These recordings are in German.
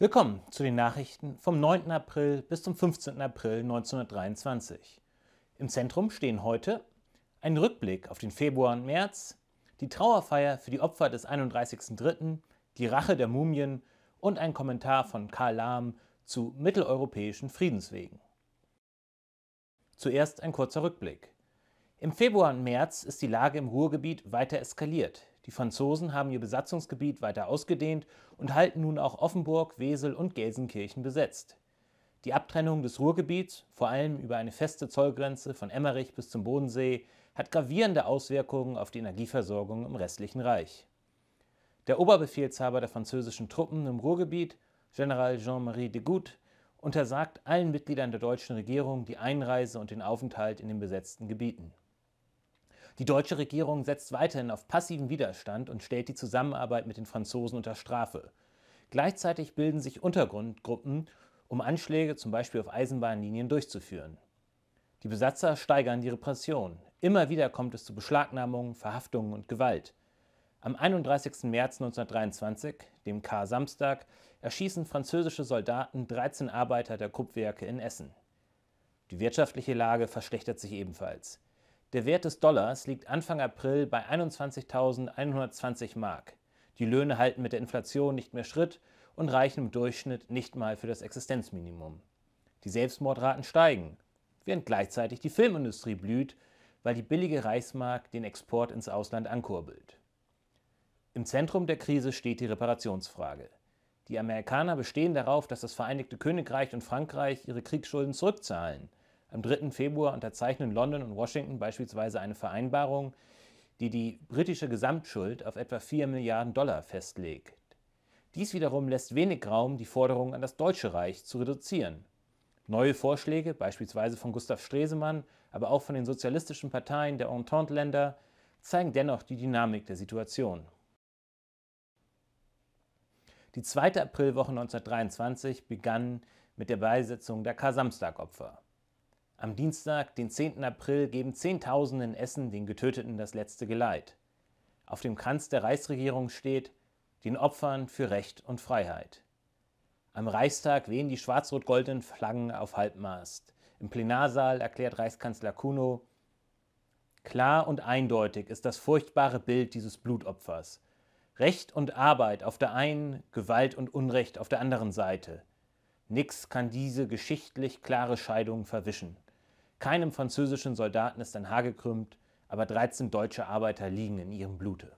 Willkommen zu den Nachrichten vom 9. April bis zum 15. April 1923. Im Zentrum stehen heute ein Rückblick auf den Februar und März, die Trauerfeier für die Opfer des 31.03., die Rache der Mumien und ein Kommentar von Karl Lahm zu mitteleuropäischen Friedenswegen. Zuerst ein kurzer Rückblick. Im Februar und März ist die Lage im Ruhrgebiet weiter eskaliert. Die Franzosen haben ihr Besatzungsgebiet weiter ausgedehnt und halten nun auch Offenburg, Wesel und Gelsenkirchen besetzt. Die Abtrennung des Ruhrgebiets, vor allem über eine feste Zollgrenze von Emmerich bis zum Bodensee, hat gravierende Auswirkungen auf die Energieversorgung im restlichen Reich. Der Oberbefehlshaber der französischen Truppen im Ruhrgebiet, General Jean-Marie de Goutte, untersagt allen Mitgliedern der deutschen Regierung die Einreise und den Aufenthalt in den besetzten Gebieten. Die deutsche Regierung setzt weiterhin auf passiven Widerstand und stellt die Zusammenarbeit mit den Franzosen unter Strafe. Gleichzeitig bilden sich Untergrundgruppen, um Anschläge zum Beispiel auf Eisenbahnlinien durchzuführen. Die Besatzer steigern die Repression. Immer wieder kommt es zu Beschlagnahmungen, Verhaftungen und Gewalt. Am 31. März 1923, dem k samstag erschießen französische Soldaten 13 Arbeiter der Kruppwerke in Essen. Die wirtschaftliche Lage verschlechtert sich ebenfalls. Der Wert des Dollars liegt Anfang April bei 21.120 Mark. Die Löhne halten mit der Inflation nicht mehr Schritt und reichen im Durchschnitt nicht mal für das Existenzminimum. Die Selbstmordraten steigen, während gleichzeitig die Filmindustrie blüht, weil die billige Reichsmark den Export ins Ausland ankurbelt. Im Zentrum der Krise steht die Reparationsfrage. Die Amerikaner bestehen darauf, dass das Vereinigte Königreich und Frankreich ihre Kriegsschulden zurückzahlen. Am 3. Februar unterzeichnen London und Washington beispielsweise eine Vereinbarung, die die britische Gesamtschuld auf etwa 4 Milliarden Dollar festlegt. Dies wiederum lässt wenig Raum, die Forderungen an das Deutsche Reich zu reduzieren. Neue Vorschläge, beispielsweise von Gustav Stresemann, aber auch von den sozialistischen Parteien der Entente-Länder, zeigen dennoch die Dynamik der Situation. Die zweite Aprilwoche 1923 begann mit der Beisetzung der Kar-Samstag-Opfer. Am Dienstag, den 10. April, geben Zehntausende in Essen den Getöteten das letzte Geleit. Auf dem Kranz der Reichsregierung steht, den Opfern für Recht und Freiheit. Am Reichstag wehen die schwarz-rot-goldenen Flaggen auf Halbmast. Im Plenarsaal erklärt Reichskanzler Kuno, Klar und eindeutig ist das furchtbare Bild dieses Blutopfers. Recht und Arbeit auf der einen, Gewalt und Unrecht auf der anderen Seite. Nix kann diese geschichtlich klare Scheidung verwischen. Keinem französischen Soldaten ist ein Haar gekrümmt, aber 13 deutsche Arbeiter liegen in ihrem Blute.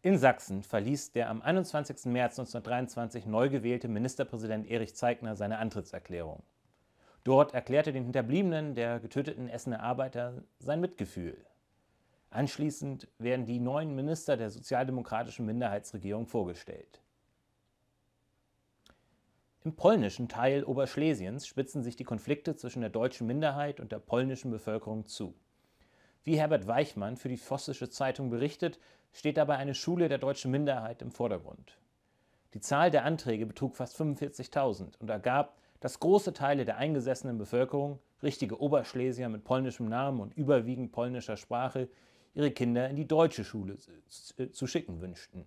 In Sachsen verließ der am 21. März 1923 neu gewählte Ministerpräsident Erich Zeigner seine Antrittserklärung. Dort erklärte den Hinterbliebenen der getöteten Essener Arbeiter sein Mitgefühl. Anschließend werden die neuen Minister der sozialdemokratischen Minderheitsregierung vorgestellt. Im polnischen Teil Oberschlesiens spitzen sich die Konflikte zwischen der deutschen Minderheit und der polnischen Bevölkerung zu. Wie Herbert Weichmann für die Vossische Zeitung berichtet, steht dabei eine Schule der deutschen Minderheit im Vordergrund. Die Zahl der Anträge betrug fast 45.000 und ergab, dass große Teile der eingesessenen Bevölkerung, richtige Oberschlesier mit polnischem Namen und überwiegend polnischer Sprache, ihre Kinder in die deutsche Schule zu äh, schicken wünschten.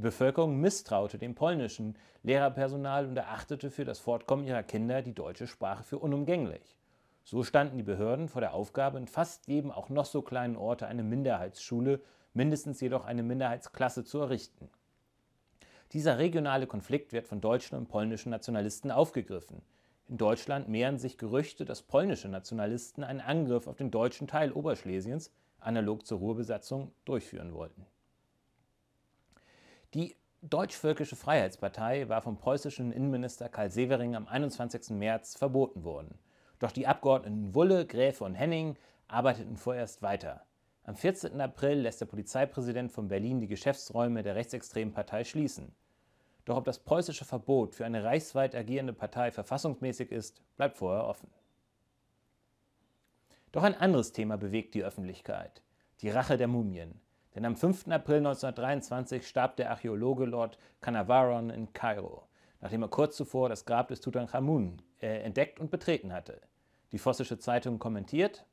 Die Bevölkerung misstraute dem polnischen Lehrerpersonal und erachtete für das Fortkommen ihrer Kinder die deutsche Sprache für unumgänglich. So standen die Behörden vor der Aufgabe, in fast jedem auch noch so kleinen Orte eine Minderheitsschule, mindestens jedoch eine Minderheitsklasse zu errichten. Dieser regionale Konflikt wird von deutschen und polnischen Nationalisten aufgegriffen. In Deutschland mehren sich Gerüchte, dass polnische Nationalisten einen Angriff auf den deutschen Teil Oberschlesiens, analog zur Ruhrbesatzung, durchführen wollten. Die Deutsch-Völkische Freiheitspartei war vom preußischen Innenminister Karl Severing am 21. März verboten worden. Doch die Abgeordneten Wulle, Gräfe und Henning arbeiteten vorerst weiter. Am 14. April lässt der Polizeipräsident von Berlin die Geschäftsräume der rechtsextremen Partei schließen. Doch ob das preußische Verbot für eine reichsweit agierende Partei verfassungsmäßig ist, bleibt vorher offen. Doch ein anderes Thema bewegt die Öffentlichkeit. Die Rache der Mumien. Denn am 5. April 1923 starb der Archäologe Lord Canavaron in Kairo, nachdem er kurz zuvor das Grab des Tutankhamun äh, entdeckt und betreten hatte. Die Vossische Zeitung kommentiert,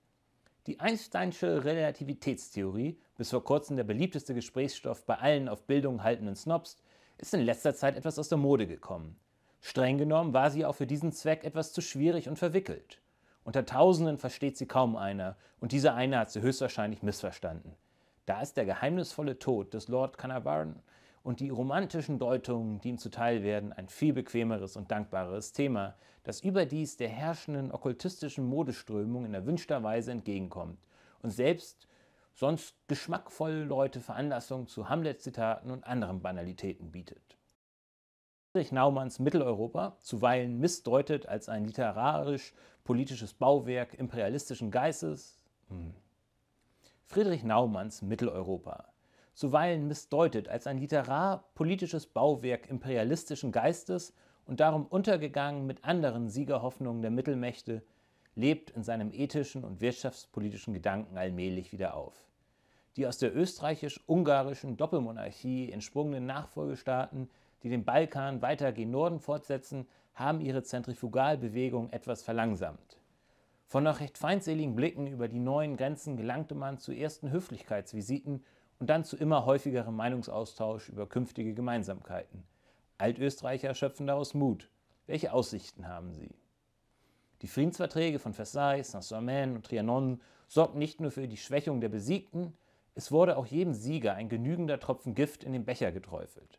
die Einsteinsche Relativitätstheorie, bis vor kurzem der beliebteste Gesprächsstoff bei allen auf Bildung haltenden Snobs, ist in letzter Zeit etwas aus der Mode gekommen. Streng genommen war sie auch für diesen Zweck etwas zu schwierig und verwickelt. Unter Tausenden versteht sie kaum einer, und dieser eine hat sie höchstwahrscheinlich missverstanden. Da ist der geheimnisvolle Tod des Lord Canaveral und die romantischen Deutungen, die ihm zuteil werden, ein viel bequemeres und dankbareres Thema, das überdies der herrschenden okkultistischen Modeströmung in erwünschter Weise entgegenkommt und selbst sonst geschmackvolle Leute Veranlassungen zu Hamlet-Zitaten und anderen Banalitäten bietet. Friedrich Naumanns Mitteleuropa, zuweilen missdeutet als ein literarisch-politisches Bauwerk imperialistischen Geistes, hm. Friedrich Naumanns Mitteleuropa. Zuweilen missdeutet als ein literar-politisches Bauwerk imperialistischen Geistes und darum untergegangen mit anderen Siegerhoffnungen der Mittelmächte, lebt in seinem ethischen und wirtschaftspolitischen Gedanken allmählich wieder auf. Die aus der österreichisch-ungarischen Doppelmonarchie entsprungenen Nachfolgestaaten, die den Balkan weiter gen Norden fortsetzen, haben ihre Zentrifugalbewegung etwas verlangsamt. Von noch recht feindseligen Blicken über die neuen Grenzen gelangte man zu ersten Höflichkeitsvisiten und dann zu immer häufigerem Meinungsaustausch über künftige Gemeinsamkeiten. Altösterreicher schöpfen daraus Mut. Welche Aussichten haben sie? Die Friedensverträge von Versailles, Saint-Germain und Trianon sorgten nicht nur für die Schwächung der Besiegten, es wurde auch jedem Sieger ein genügender Tropfen Gift in den Becher geträufelt.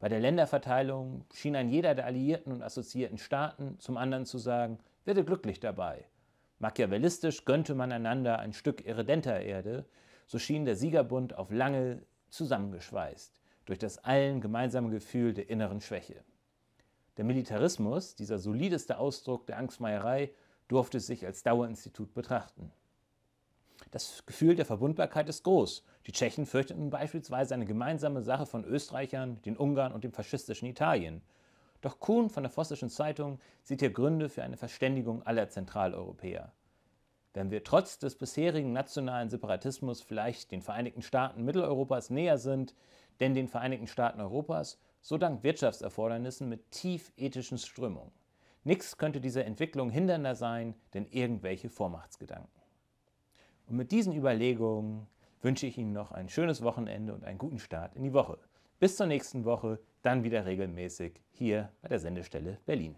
Bei der Länderverteilung schien ein jeder der alliierten und assoziierten Staaten zum anderen zu sagen, werde glücklich dabei Machiavellistisch gönnte man einander ein Stück irredenter Erde, so schien der Siegerbund auf lange zusammengeschweißt durch das allen gemeinsame Gefühl der inneren Schwäche. Der Militarismus, dieser solideste Ausdruck der Angstmeierei, durfte sich als Dauerinstitut betrachten. Das Gefühl der Verbundbarkeit ist groß. Die Tschechen fürchteten beispielsweise eine gemeinsame Sache von Österreichern, den Ungarn und dem faschistischen Italien. Doch Kuhn von der Vossischen Zeitung sieht hier Gründe für eine Verständigung aller Zentraleuropäer. Wenn wir trotz des bisherigen nationalen Separatismus vielleicht den Vereinigten Staaten Mitteleuropas näher sind, denn den Vereinigten Staaten Europas, so dank Wirtschaftserfordernissen mit tief ethischen Strömungen. Nichts könnte dieser Entwicklung hindernder sein, denn irgendwelche Vormachtsgedanken. Und mit diesen Überlegungen wünsche ich Ihnen noch ein schönes Wochenende und einen guten Start in die Woche. Bis zur nächsten Woche, dann wieder regelmäßig hier bei der Sendestelle Berlin.